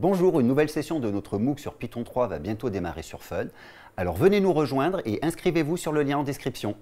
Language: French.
Bonjour, une nouvelle session de notre MOOC sur Python 3 va bientôt démarrer sur Fun. Alors venez nous rejoindre et inscrivez-vous sur le lien en description.